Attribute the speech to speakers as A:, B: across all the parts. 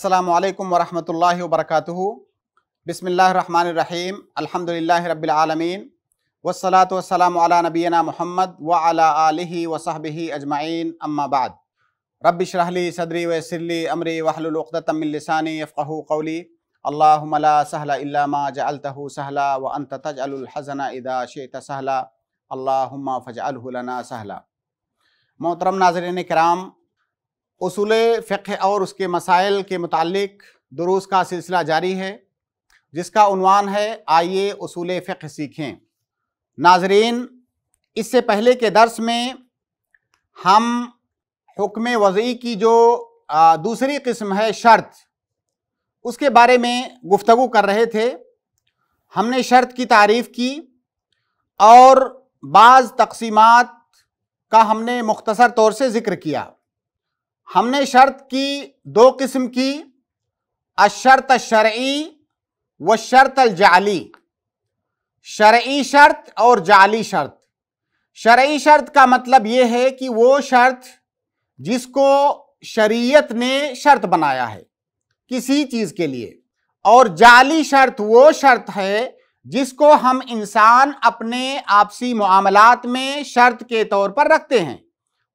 A: السلام عليكم ورحمة الله وبركاته بسم الله الرحمن الرحيم الحمد لله رب العالمين والصلاة والسلام على نبينا محمد وعلى آله وصحبه أجمعين أما بعد رب اشرح لي صدري ويسر لي أمري واحلل عقدة من لساني يفقه قولي اللهم لا سهل إلا ما جعلته سهلا وأنت تجعل الحزن إذا شئت سهلا اللهم فاجعله لنا سهلا محترم ناظرین کرام उसूल फ़िक और उसके मसाइल के मतलब दुरुस् का सिलसिला जारी है जिसका उनवान है आइए उसूल फ़िक सीखें नाजरीन इससे पहले के दर्स में हम हुक्म वज़ी की जो दूसरी किस्म है शर्त उसके बारे में गुफ्तु कर रहे थे हमने शर्त की तारीफ़ की और बाज़ तकसीमत का हमने मुख्तसर तौर से ज़िक्र किया हमने शर्त की दो किस्म की अशर्त शर्ई व शर्त अलजाली शर्ई शर्त और जाली शर्त शर्ई शर्त का मतलब ये है कि वो शर्त जिसको शरीयत ने शर्त बनाया है किसी चीज़ के लिए और जाली शर्त वो शर्त है जिसको हम इंसान अपने आपसी मामलात में शर्त के तौर पर रखते हैं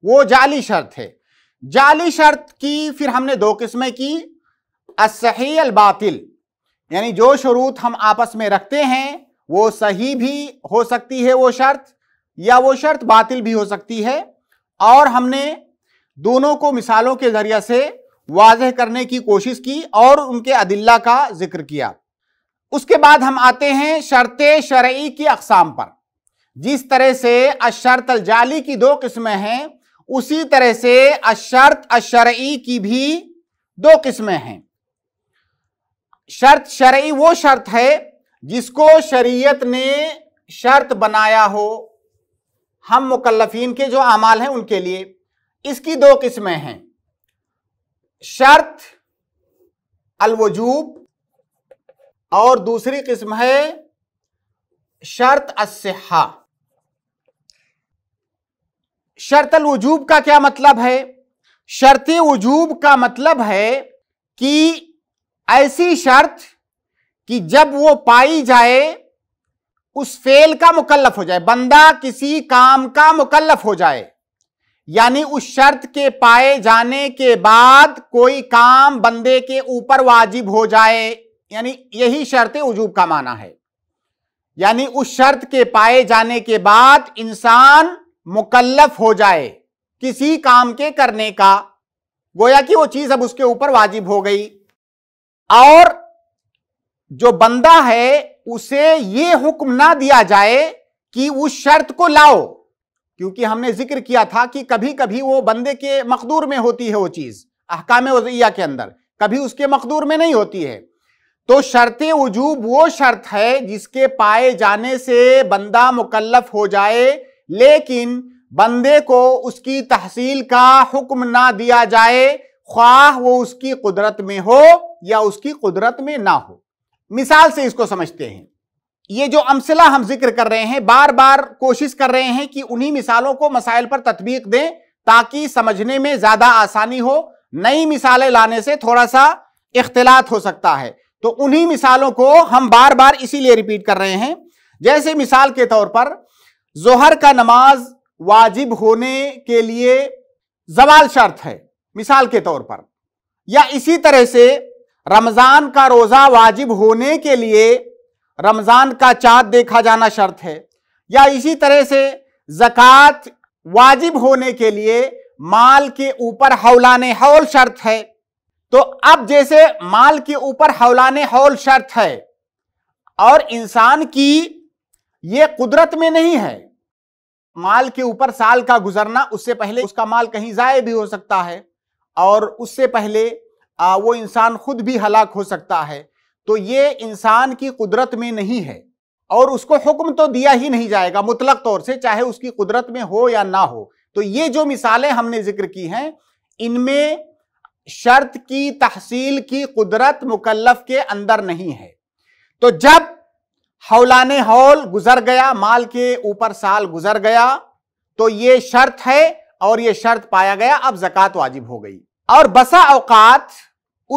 A: वो जाली शर्त है जाली शर्त की फिर हमने दो किस्में की असही अल बातिल यानी जो शरूत हम आपस में रखते हैं वो सही भी हो सकती है वो शर्त या वो शर्त बातिल भी हो सकती है और हमने दोनों को मिसालों के ज़रिए से वाजह करने की कोशिश की और उनके अदिल्ला का जिक्र किया उसके बाद हम आते हैं शर्त शर्य की अकसाम पर जिस तरह से अशर्त अल जाली की दो किस्में हैं उसी तरह से अशर्त अशरई की भी दो किस्में हैं शर्त शरई वो शर्त है जिसको शरीयत ने शर्त बनाया हो हम मुकल्लफीन के जो अमाल हैं उनके लिए इसकी दो किस्में हैं शर्त अलवजूब और दूसरी किस्म है शर्त अस्हा शर्तल वजूब का क्या मतलब है शर्त वजूब का मतलब है कि ऐसी शर्त कि जब वो पाई जाए उस फेल का मुकल्लफ हो जाए बंदा किसी काम का मुकल्लफ हो जाए यानी उस शर्त के पाए जाने के बाद कोई काम बंदे के ऊपर वाजिब हो जाए यानी यही शर्त वजूब का माना है यानी उस शर्त के पाए जाने के बाद इंसान मुकल्लफ हो जाए किसी काम के करने का गोया कि वो चीज अब उसके ऊपर वाजिब हो गई और जो बंदा है उसे ये हुक्म ना दिया जाए कि उस शर्त को लाओ क्योंकि हमने जिक्र किया था कि कभी कभी वो बंदे के मकदूर में होती है वो चीज अहकाम वजिया के अंदर कभी उसके मकदूर में नहीं होती है तो शर्त वजूब वो शर्त है जिसके पाए जाने से बंदा मुकल्लफ हो जाए लेकिन बंदे को उसकी तहसील का हुक्म ना दिया जाए ख्वाह वो उसकी कुदरत में हो या उसकी कुदरत में ना हो मिसाल से इसको समझते हैं ये जो अमसला हम जिक्र कर रहे हैं बार बार कोशिश कर रहे हैं कि उन्हीं मिसालों को मसाइल पर तत्वीक दें ताकि समझने में ज़्यादा आसानी हो नई मिसालें लाने से थोड़ा सा इख्तलात हो सकता है तो उन्हीं मिसालों को हम बार बार इसीलिए रिपीट कर रहे हैं जैसे मिसाल के तौर पर जोहर का नमाज वाजिब होने के लिए जवाल शर्त है मिसाल के तौर पर या इसी तरह से रमज़ान का रोज़ा वाजिब होने के लिए रमज़ान का चाँद देखा जाना शर्त है या इसी तरह से ज़क़़त वाजिब होने के लिए माल के ऊपर हौलान हौल शर्त है तो अब जैसे माल के ऊपर हौलान हौल शर्त है और इंसान की ये कुदरत में नहीं है माल के ऊपर साल का गुजरना उससे पहले उसका माल कहीं जाए भी हो सकता है और उससे पहले आ, वो इंसान खुद भी हलाक हो सकता है तो ये इंसान की कुदरत में नहीं है और उसको हुक्म तो दिया ही नहीं जाएगा मुतलक तौर से चाहे उसकी कुदरत में हो या ना हो तो ये जो मिसालें हमने जिक्र की हैं इनमें शर्त की तहसील की कुदरत मुकल्लफ के अंदर नहीं है तो जब हौलाने हौल गुजर गया माल के ऊपर साल गुजर गया तो ये शर्त है और ये शर्त पाया गया अब जक़ात वाजिब हो गई और बसा अवकात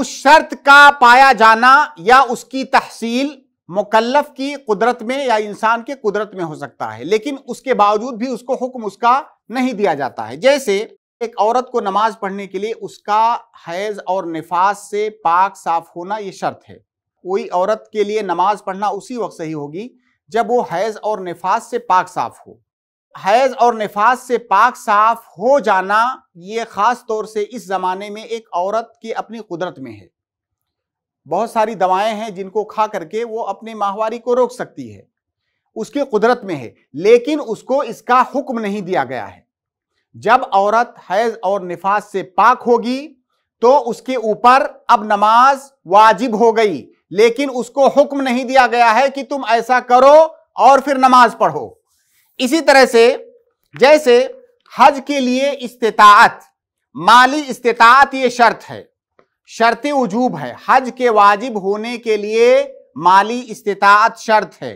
A: उस शर्त का पाया जाना या उसकी तहसील मुकल्लफ की कुदरत में या इंसान के कुदरत में हो सकता है लेकिन उसके बावजूद भी उसको हुक्म उसका नहीं दिया जाता है जैसे एक औरत को नमाज पढ़ने के लिए उसका हैज और निफास से पाक साफ होना ये शर्त है कोई औरत के लिए नमाज पढ़ना उसी वक्त सही होगी जब वो हैज और निफास से पाक साफ हो हैज और निफास से पाक साफ हो जाना ये ख़ास तौर से इस ज़माने में एक औरत की अपनी कुदरत में है बहुत सारी दवाएं हैं जिनको खा करके वो अपने माहवारी को रोक सकती है उसकी कुदरत में है लेकिन उसको इसका हुक्म नहीं दिया गया है जब औरत हैज और निफास से पाक होगी तो उसके ऊपर अब नमाज वाजिब हो गई लेकिन उसको हुक्म नहीं दिया गया है कि तुम ऐसा करो और फिर नमाज पढ़ो इसी तरह से जैसे हज के लिए इस्तात माली इस्तात ये शर्त है शर्त वजूब है हज के वाजिब होने के लिए माली इस्तात शर्त है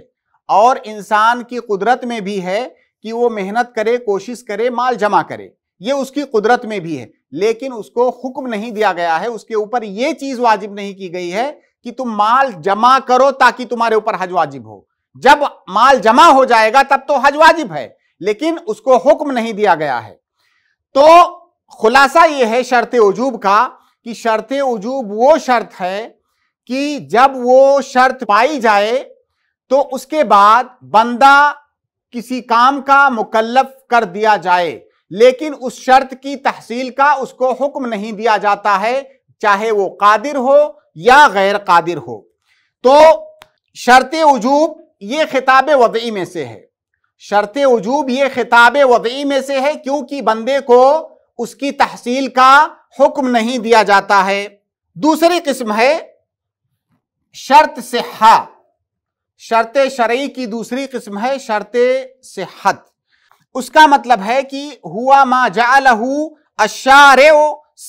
A: और इंसान की कुदरत में भी है कि वो मेहनत करे कोशिश करे माल जमा करे ये उसकी कुदरत में भी है लेकिन उसको हुक्म नहीं दिया गया है उसके ऊपर ये चीज़ वाजिब नहीं की गई है कि तुम माल जमा करो ताकि तुम्हारे ऊपर हज वाजिब हो जब माल जमा हो जाएगा तब तो हज वाजिब है लेकिन उसको हुक्म नहीं दिया गया है तो खुलासा यह है शर्त वजूब का कि शर्त वजूब वो शर्त है कि जब वो शर्त पाई जाए तो उसके बाद बंदा किसी काम का मुकल्लफ कर दिया जाए लेकिन उस शर्त की तहसील का उसको हुक्म नहीं दिया जाता है चाहे वो कादिर हो या गैर कादिर हो तो शर्त वजूब ये खिताब वदई में से है शर्त वजूब ये खिताब वदई में से है क्योंकि बंदे को उसकी तहसील का हुक्म नहीं दिया जाता है दूसरी किस्म है शर्त सिहा शर्त शरई की दूसरी किस्म है शर्त सेहत उसका मतलब है कि हुआ मा जालहू अशारे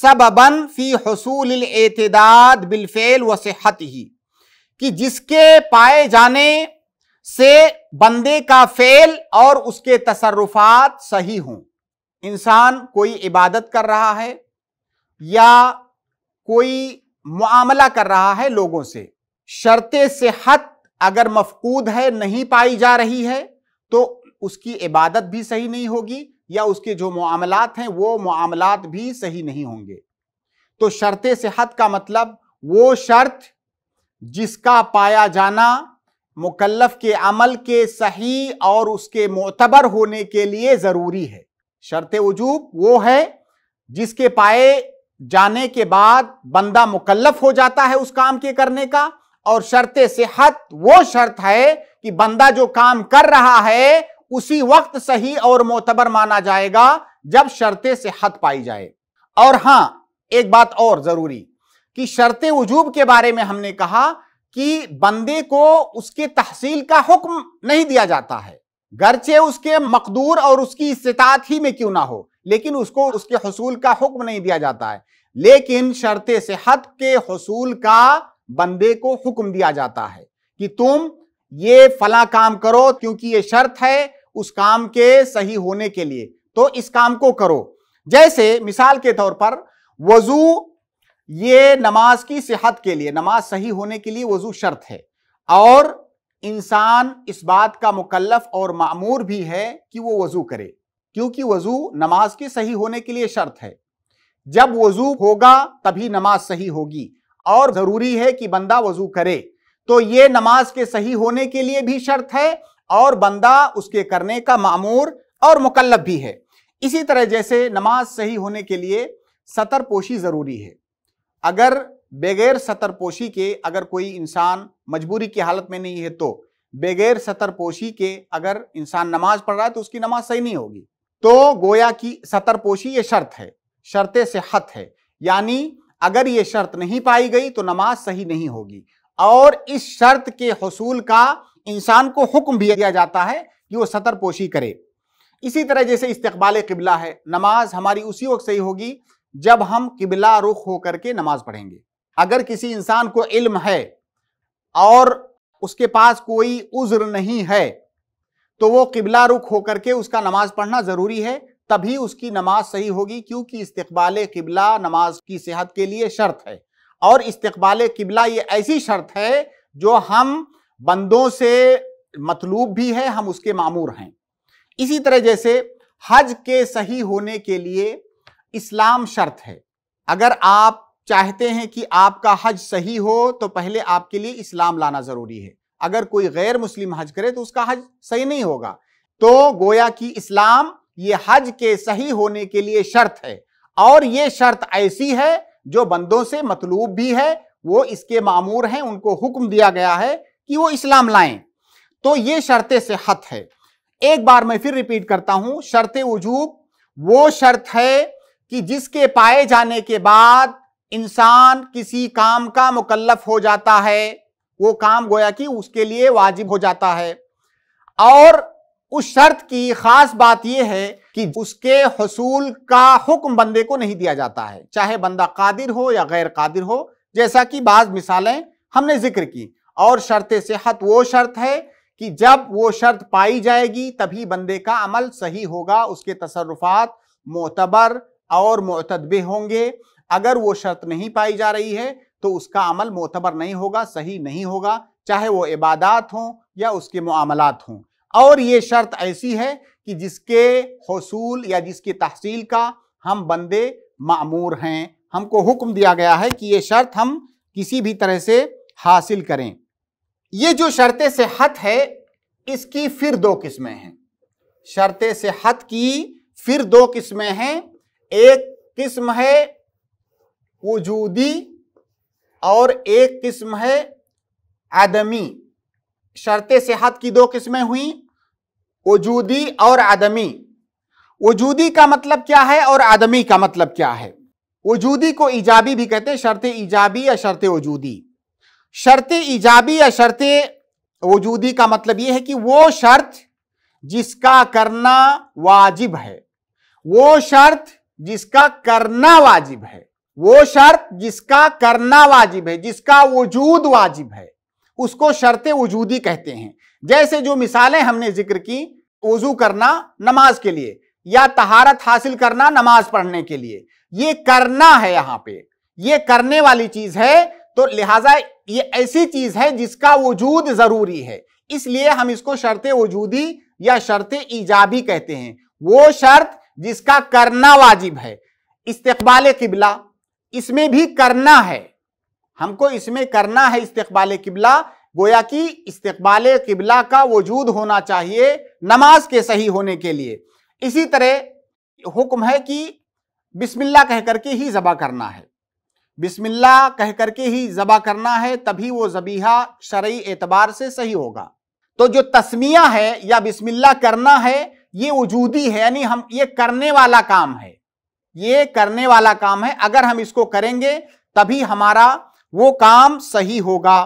A: सबबन फी हसूल एतदाद बिलफेल सेहत ही कि जिसके पाए जाने से बंदे का फेल और उसके तसरुफात सही हों इंसान कोई इबादत कर रहा है या कोई मामला कर रहा है लोगों से शर्त सेहत अगर मफकूद है नहीं पाई जा रही है तो उसकी इबादत भी सही नहीं होगी या उसके जो मामलात हैं वो मामलात भी सही नहीं होंगे तो शर्त सेहत का मतलब वो शर्त जिसका पाया जाना मुकल्लफ के अमल के सही और उसके मोतबर होने के लिए ज़रूरी है शर्त वजूब वो है जिसके पाए जाने के बाद बंदा मुकल्लफ हो जाता है उस काम के करने का और शर्त सेहत वो शर्त है कि बंदा जो काम कर रहा है उसी वक्त सही और मोतबर माना जाएगा जब शर्त से हद पाई जाए और हां एक बात और जरूरी कि शर्त वजूब के बारे में हमने कहा कि बंदे को उसके तहसील का हुक्म नहीं दिया जाता है गरचे उसके मकदूर और उसकी इस्तात ही में क्यों ना हो लेकिन उसको उसके हसूल का हुक्म नहीं दिया जाता है लेकिन से सेहत के हसूल का बंदे को हुक्म दिया जाता है कि तुम ये फला काम करो क्योंकि ये शर्त है उस काम के सही होने के लिए तो इस काम को करो जैसे मिसाल के तौर पर वजू ये नमाज की सेहत के लिए नमाज सही होने के लिए वजू शर्त है और इंसान इस बात का मुकल्लफ और मामूर भी है कि वो वजू करे क्योंकि वजू नमाज के सही होने के लिए शर्त है जब वजू होगा तभी नमाज सही होगी और जरूरी है कि बंदा वजू करे तो ये नमाज के सही होने के लिए भी शर्त है और बंदा उसके करने का मामूर और मुकल्लब भी है इसी तरह जैसे नमाज सही होने के लिए सतरपोशी ज़रूरी है अगर बगैर सतरपोशी के अगर कोई इंसान मजबूरी की हालत में नहीं है तो बगैर सतरपोशी के अगर इंसान नमाज पढ़ रहा है तो उसकी नमाज सही नहीं होगी तो गोया की सतरपोशी ये शर्त है शर्त सेहत है यानी अगर ये शर्त नहीं पाई गई तो नमाज सही नहीं होगी और इस शर्त के हसूल का इंसान को हुक्म भी दिया जाता है कि वो सतरपोशी करे इसी तरह जैसे इस्तबाल किबला है नमाज हमारी उसी वक्त सही होगी जब हम किबला रुख होकर के नमाज पढ़ेंगे अगर किसी इंसान को इल्म है और उसके पास कोई उज्र नहीं है तो वो किबला रुख होकर के उसका नमाज पढ़ना ज़रूरी है तभी उसकी नमाज सही होगी क्योंकि इस्तबाल किबला नमाज की सेहत के लिए शर्त है और इस्तबाल किबला ये ऐसी शर्त है जो हम बंदों से मतलूब भी है हम उसके मामूर हैं इसी तरह जैसे हज के सही होने के लिए इस्लाम शर्त है अगर आप चाहते हैं कि आपका हज सही हो तो पहले आपके लिए इस्लाम लाना जरूरी है अगर कोई गैर मुस्लिम हज करे तो उसका हज सही नहीं होगा तो गोया कि इस्लाम ये हज के सही होने के लिए शर्त है और ये शर्त ऐसी है जो बंदों से मतलूब भी है वो इसके मामूर हैं उनको हुक्म दिया गया है कि वो इस्लाम लाएं तो ये शर्त सेहत है एक बार मैं फिर रिपीट करता हूं शर्त वजूब वो शर्त है कि जिसके पाए जाने के बाद इंसान किसी काम का मुकल्लफ हो जाता है वो काम गोया कि उसके लिए वाजिब हो जाता है और उस शर्त की खास बात यह है कि उसके हसूल का हुक्म बंदे को नहीं दिया जाता है चाहे बंदा कादिर हो या गैर कादिर हो जैसा कि बाज मिसालें हमने जिक्र की और शर्त सेहत वो शर्त है कि जब वो शर्त पाई जाएगी तभी बंदे का अमल सही होगा उसके तसरुफात मोतबर और मतदबे होंगे अगर वो शर्त नहीं पाई जा रही है तो उसका अमल मोतबर नहीं होगा सही नहीं होगा चाहे वो इबादत हों या उसके मामलात हों और ये शर्त ऐसी है कि जिसके हसूल या जिसकी तहसील का हम बंदे मामूर हैं हमको हुक्म दिया गया है कि ये शर्त हम किसी भी तरह से हासिल करें ये जो शर्त सेहत है इसकी फिर दो किस्में हैं शर्त सेहत की फिर दो किस्में हैं एक किस्म है वजूदी और एक किस्म है आदमी शर्त सेहत की दो किस्में हुई वजूदी और आदमी वजूदी का मतलब क्या है और आदमी का मतलब क्या है वजूदी को ईजाबी भी कहते हैं शर्त ईजाबी या शर्त वजूदी शर्त ईजाबी या शर्त वजूदी का मतलब यह है कि वो शर्त जिसका करना वाजिब है वो शर्त जिसका करना वाजिब है वो शर्त जिसका करना वाजिब है जिसका वजूद वाजिब है उसको शर्त वजूदी कहते हैं जैसे जो मिसालें हमने जिक्र की वजू करना नमाज के लिए या तहारत हासिल करना नमाज पढ़ने के लिए ये करना है यहाँ पे ये करने वाली चीज है तो लिहाजा ये ऐसी चीज है जिसका वजूद जरूरी है इसलिए हम इसको शर्त वजूदी या शर्त ईजाबी कहते हैं वो शर्त जिसका करना वाजिब है इस्तबाल किबला इसमें भी करना है हमको इसमें करना है इस्तबाल किबला गोया कि इस्तबाल किबला का वजूद होना चाहिए नमाज के सही होने के लिए इसी तरह हुक्म है कि बिस्मिल्लाह कह करके ही जबा करना है बिस्मिल्ला कह करके ही जबा करना है तभी वो जबीहा शरय एतबार से सही होगा तो जो तस्मिया है या बिस्मिल्ला करना है ये वजूदी है यानी हम ये करने वाला काम है ये करने वाला काम है अगर हम इसको करेंगे तभी हमारा वो काम सही होगा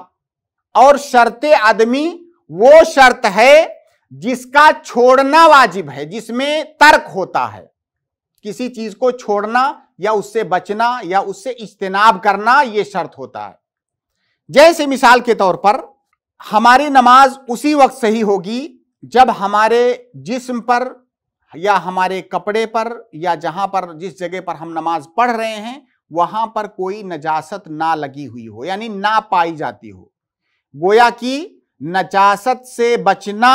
A: और शर्त आदमी वो शर्त है जिसका छोड़ना वाजिब है जिसमें तर्क होता है किसी चीज को छोड़ना या उससे बचना या उससे इज्तनाब करना यह शर्त होता है जैसे मिसाल के तौर पर हमारी नमाज उसी वक्त सही होगी जब हमारे जिस्म पर या हमारे कपड़े पर या जहां पर जिस जगह पर हम नमाज पढ़ रहे हैं वहां पर कोई नजासत ना लगी हुई हो यानी ना पाई जाती हो गोया कि नजासत से बचना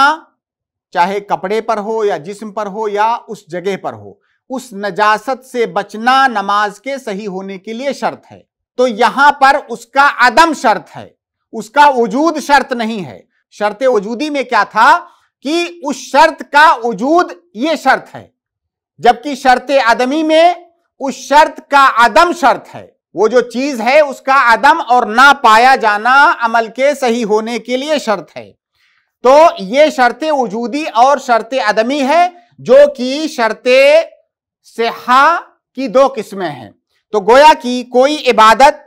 A: चाहे कपड़े पर हो या जिस्म पर हो या उस जगह पर हो उस नजासत से बचना नमाज के सही होने के लिए शर्त है तो यहां पर उसका अदम शर्त है उसका वजूद शर्त नहीं है शर्त वजूदी में क्या था कि उस शर्त का वजूद ये शर्त है जबकि शर्त अदमी में उस शर्त का आदम शर्त है वो जो चीज है उसका आदम और ना पाया जाना अमल के सही होने के लिए शर्त है तो ये शर्त वजूदी और शर्त अदमी है जो कि शर्त से हा की दो किस्में हैं तो गोया की कोई इबादत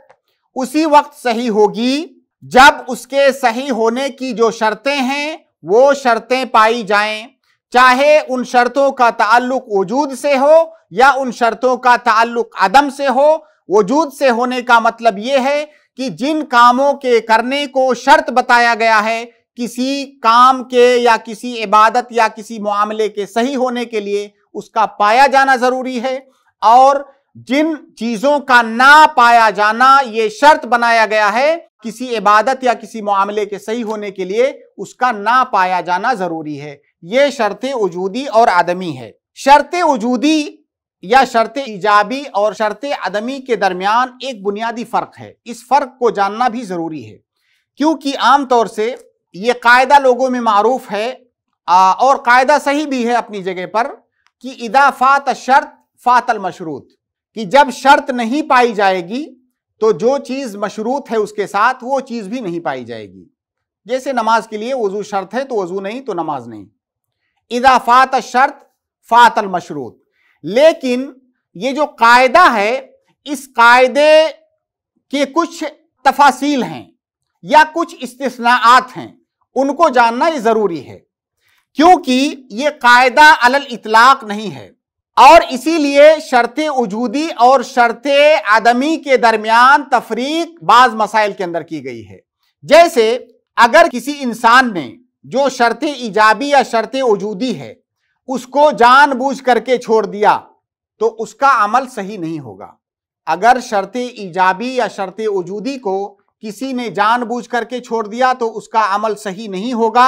A: उसी वक्त सही होगी जब उसके सही होने की जो शर्तें हैं वो शर्तें पाई जाएं चाहे उन शर्तों का ताल्लुक वजूद से हो या उन शर्तों का ताल्लुक आदम से हो वजूद से होने का मतलब ये है कि जिन कामों के करने को शर्त बताया गया है किसी काम के या किसी इबादत या किसी मामले के सही होने के लिए उसका पाया जाना जरूरी है और जिन चीजों का ना पाया जाना ये शर्त बनाया गया है किसी इबादत या किसी मामले के सही होने के लिए उसका ना पाया जाना जरूरी है ये शर्त वजूदी और आदमी है शर्त वजूदी या शर्त ईजाबी और शर्त आदमी के दरमियान एक बुनियादी फ़र्क है इस फ़र्क को जानना भी ज़रूरी है क्योंकि आमतौर से ये कायदा लोगों में मरूफ है और कायदा सही भी है अपनी जगह पर कि इदाफात शर्त फातल मशरूत कि जब शर्त नहीं पाई जाएगी तो जो चीज़ मशरूत है उसके साथ वो चीज़ भी नहीं पाई जाएगी जैसे नमाज के लिए वजू शर्त है तो वजू नहीं तो नमाज नहीं इदाफात शर्त फातल मशरूत लेकिन ये जो कायदा है इस कायदे के कुछ तफासिल हैं या कुछ इस्तेसनात हैं उनको जानना ये ज़रूरी है क्योंकि ये कायदा अलल इतलाक नहीं है और इसीलिए शर्त वजूदी और शर्त आदमी के दरमियान तफरीक बाज मसाइल के अंदर की गई है जैसे अगर किसी इंसान ने जो शर्त ईजाबी या शर्त वजूदी है उसको जानबूझ करके छोड़ दिया तो उसका अमल सही नहीं होगा अगर शर्त ईजाबी या शर्त वजूदी को किसी ने जानबूझ करके छोड़ दिया तो उसका अमल सही नहीं होगा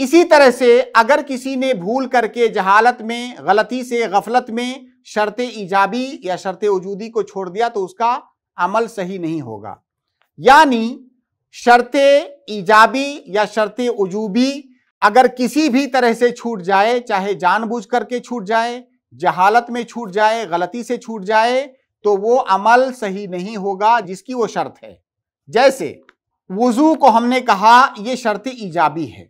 A: इसी तरह से अगर किसी ने भूल करके जहालत में गलती से गफलत में शर्त ईजाबी या शर्त वजूदी को छोड़ दिया तो उसका अमल सही नहीं होगा यानी शर्त ईजाबी या शर्त वजूबी अगर किसी भी तरह से छूट जाए चाहे जानबूझ करके छूट जाए जहालत में छूट जाए गलती से छूट जाए तो वो अमल सही नहीं होगा जिसकी वो शर्त है जैसे वज़ू को हमने कहा ये शर्त ईजाबी है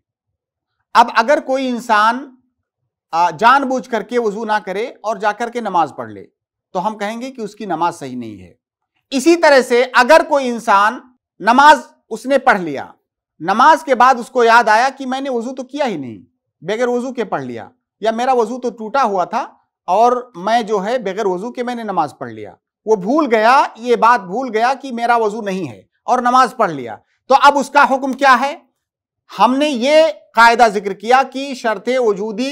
A: अब अगर कोई इंसान जानबूझ करके वजू ना करे और जाकर के नमाज पढ़ ले तो हम कहेंगे कि उसकी नमाज सही नहीं है इसी तरह से अगर कोई इंसान नमाज उसने पढ़ लिया नमाज के बाद उसको याद आया कि मैंने वजू तो किया ही नहीं बगैर वजू के पढ़ लिया या मेरा वजू तो टूटा हुआ था और मैं जो है बगैर वजू के मैंने नमाज पढ़ लिया वो भूल गया ये बात भूल गया कि मेरा वजू नहीं है और नमाज पढ़ लिया तो अब उसका हुक्म क्या है हमने ये कायदा जिक्र किया कि शर्त वजूदी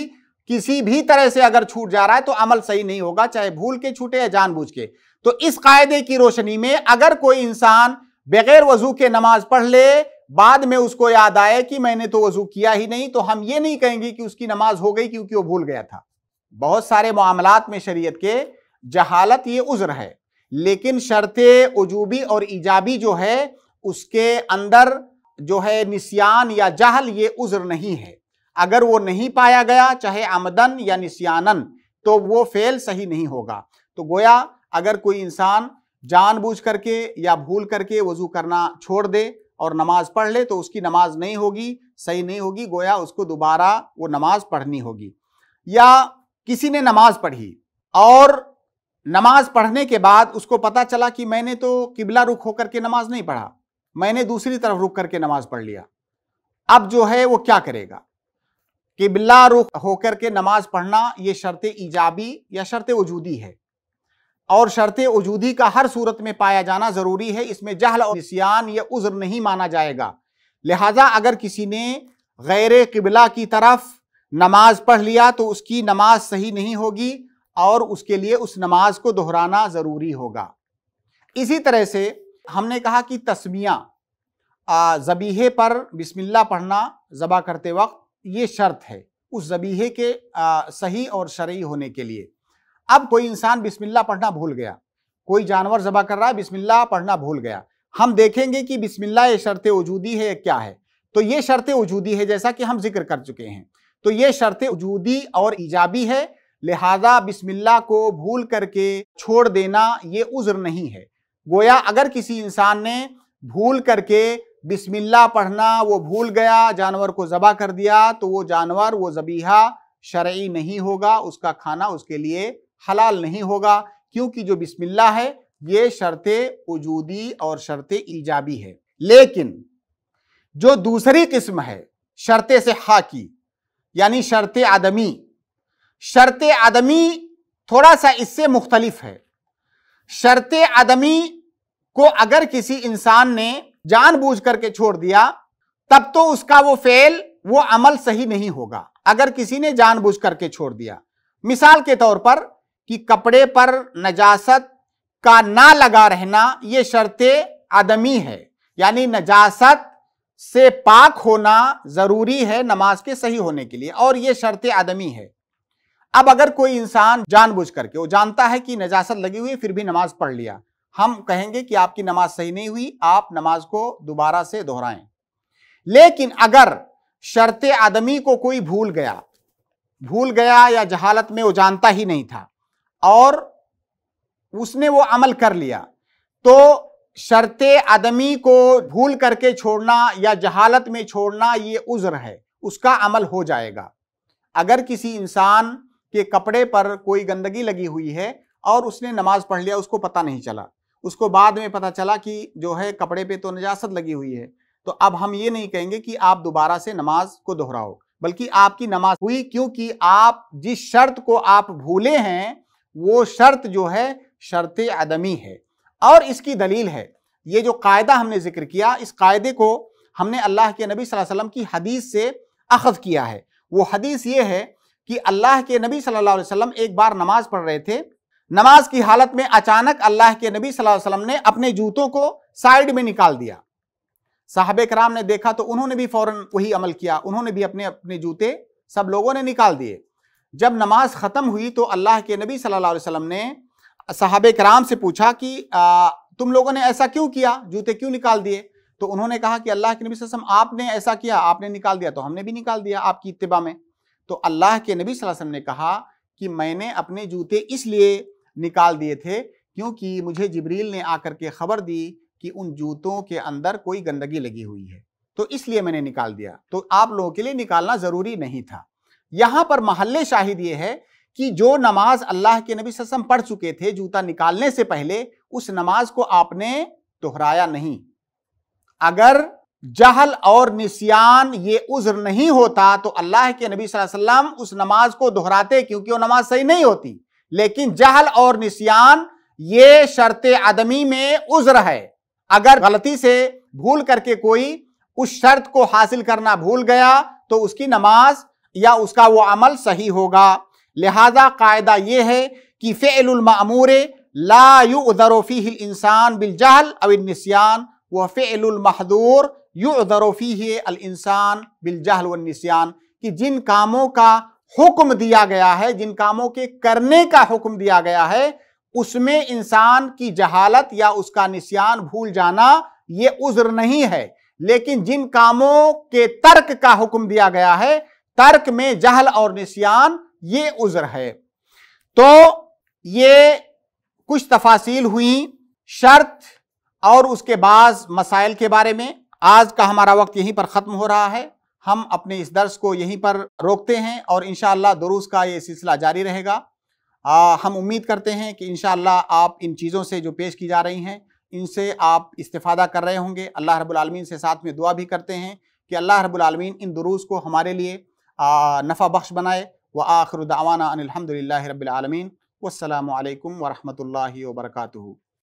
A: किसी भी तरह से अगर छूट जा रहा है तो अमल सही नहीं होगा चाहे भूल के छूटे या जानबूझ के तो इस कायदे की रोशनी में अगर कोई इंसान बगैर वजू के नमाज पढ़ ले बाद में उसको याद आए कि मैंने तो वजू किया ही नहीं तो हम ये नहीं कहेंगे कि उसकी नमाज हो गई क्योंकि वो भूल गया था बहुत सारे मामला में शरीय के जहालत ये उज्र है लेकिन शर्त वजूबी और ईजाबी जो है उसके अंदर जो है निसियान या जहल ये उज्र नहीं है अगर वो नहीं पाया गया चाहे आमदन या निसियानन तो वो फेल सही नहीं होगा तो गोया अगर कोई इंसान जानबूझ करके या भूल करके वजू करना छोड़ दे और नमाज पढ़ ले तो उसकी नमाज नहीं होगी सही नहीं होगी गोया उसको दोबारा वो नमाज पढ़नी होगी या किसी ने नमाज पढ़ी और नमाज पढ़ने के बाद उसको पता चला कि मैंने तो किबला रुख होकर के नमाज नहीं पढ़ा मैंने दूसरी तरफ रुक करके नमाज पढ़ लिया अब जो है वो क्या करेगा कि बिल्ला रुख होकर के नमाज पढ़ना ये शर्त ईजाबी या शर्त वजूदी है और शर्त वजूदी का हर सूरत में पाया जाना ज़रूरी है इसमें जहल और निसियान या उज़्र नहीं माना जाएगा लिहाजा अगर किसी ने गैर किबला की तरफ नमाज पढ़ लिया तो उसकी नमाज सही नहीं होगी और उसके लिए उस नमाज को दोहराना ज़रूरी होगा इसी तरह से हमने कहा कि तस्मिया ज़बीहे पर बिस्मिल्ला पढ़ना ज़बा करते वक्त ये शर्त है उस ज़बीहे के आ, सही और शरय होने के लिए अब कोई इंसान बिस्मिल्ला पढ़ना भूल गया कोई जानवर ज़बा कर रहा है बिस्मिल्ला पढ़ना भूल गया हम देखेंगे कि बिस्मिल्ला ये शर्त वजूदी है क्या है तो ये शर्त वजूदी है जैसा कि हम जिक्र कर चुके हैं तो ये शर्त वजूदी और ईजाबी है लिहाजा बिस्मिल्ला को भूल करके छोड़ देना ये उज़्र नहीं है गोया अगर किसी इंसान ने भूल करके बिस्मिल्ला पढ़ना वो भूल गया जानवर को ज़बा कर दिया तो वो जानवर वो ज़बीहा शर्य नहीं होगा उसका खाना उसके लिए हलाल नहीं होगा क्योंकि जो बिस्मिल्ला है ये शर्त वजूदी और शर्त ईजाबी है लेकिन जो दूसरी किस्म है शर्त से हा की यानी शर्त आदमी शर्त आदमी थोड़ा सा इससे मुख्तलिफ है शर्त आदमी को अगर किसी इंसान ने जानबूझ करके छोड़ दिया तब तो उसका वो फेल वो अमल सही नहीं होगा अगर किसी ने जानबूझ करके छोड़ दिया मिसाल के तौर पर कि कपड़े पर नजासत का ना लगा रहना ये शर्त आदमी है यानी नजासत से पाक होना जरूरी है नमाज के सही होने के लिए और ये शर्त आदमी है अब अगर कोई इंसान जानबूझ करके वो जानता है कि नजासत लगी हुई फिर भी नमाज पढ़ लिया हम कहेंगे कि आपकी नमाज सही नहीं हुई आप नमाज को दोबारा से दोहराएं लेकिन अगर शर्त आदमी को कोई भूल गया भूल गया या जहालत में वो जानता ही नहीं था और उसने वो अमल कर लिया तो शर्त आदमी को भूल करके छोड़ना या जहालत में छोड़ना ये उज्र है उसका अमल हो जाएगा अगर किसी इंसान के कपड़े पर कोई गंदगी लगी हुई है और उसने नमाज पढ़ लिया उसको पता नहीं चला उसको बाद में पता चला कि जो है कपड़े पे तो नजासत लगी हुई है तो अब हम ये नहीं कहेंगे कि आप दोबारा से नमाज को दोहराओ बल्कि आपकी नमाज हुई क्योंकि आप जिस शर्त को आप भूले हैं वो शर्त जो है शर्त आदमी है और इसकी दलील है ये जो कायदा हमने जिक्र किया इस कायदे को हमने अल्लाह के नबी वसल्लम की हदीस से अखज़ किया है वो हदीस ये है कि अल्लाह के नबी सल्लल्लाहु अलैहि वसल्लम एक बार नमाज पढ़ रहे थे नमाज की हालत में अचानक अल्लाह के नबी सल्लल्लाहु अलैहि वसल्लम ने अपने जूतों को साइड में निकाल दिया साहब कराम ने देखा तो उन्होंने भी फौरन वही अमल किया उन्होंने भी अपने अपने जूते सब लोगों ने निकाल दिए जब नमाज ख़त्म हुई तो अल्लाह के नबी सल्लल्लाहु अलैहि वसल्लम ने साहब कराम से पूछा कि आ, तुम लोगों ने ऐसा क्यों किया जूते क्यों निकाल दिए तो उन्होंने कहा कि अल्लाह के नबी वसल्लम आपने ऐसा किया आपने निकाल दिया तो हमने भी निकाल दिया आपकी इतबा में तो अल्लाह के नबी वसल्लम ने कहा कि मैंने अपने जूते इसलिए निकाल दिए थे क्योंकि मुझे जबरील ने आकर के ख़बर दी कि उन जूतों के अंदर कोई गंदगी लगी हुई है तो इसलिए मैंने निकाल दिया तो आप लोगों के लिए निकालना ज़रूरी नहीं था यहाँ पर महल्ले शाहिद ये है कि जो नमाज अल्लाह के नबी ससम पढ़ चुके थे जूता निकालने से पहले उस नमाज को आपने दोहराया नहीं अगर जहल और निशियान ये उज्र नहीं होता तो अल्लाह के नबी वसल्लम उस नमाज को दोहराते क्योंकि वो नमाज सही नहीं होती लेकिन जहल और निशियान ये शर्त आदमी में उज्र है अगर गलती से भूल करके कोई उस शर्त को हासिल करना भूल गया तो उसकी नमाज या उसका वो अमल सही होगा लिहाजा कायदा यह है कि फेलमूर ला युदरोफ़ी इंसान बिल जहल अबिनसियान वह फेलमहदूर है इंसान बिल बिलजहल वनसान कि जिन कामों का हुक्म दिया गया है जिन कामों के करने का हुक्म दिया गया है उसमें इंसान की जहालत या उसका निशान भूल जाना ये उज्र नहीं है लेकिन जिन कामों के तर्क का हुक्म दिया गया है तर्क में जहल और निशान ये उज्र है तो ये कुछ तफासिल हुई शर्त और उसके बाद मसाइल के बारे में आज का हमारा वक्त यहीं पर ख़त्म हो रहा है हम अपने इस दर्स को यहीं पर रोकते हैं और इन शुरू का ये सिलसिला जारी रहेगा आ, हम उम्मीद करते हैं कि इन आप इन चीज़ों से जो पेश की जा रही हैं इनसे आप इस्ता कर रहे होंगे अल्लाह रबालमीन से साथ में दुआ भी करते हैं कि अल्लाह रबालमीन इन दुरूस को हमारे लिए नफ़ा बख्श बनाए व आखिर दावाना रबालमीन वालकम वरहमल वर्का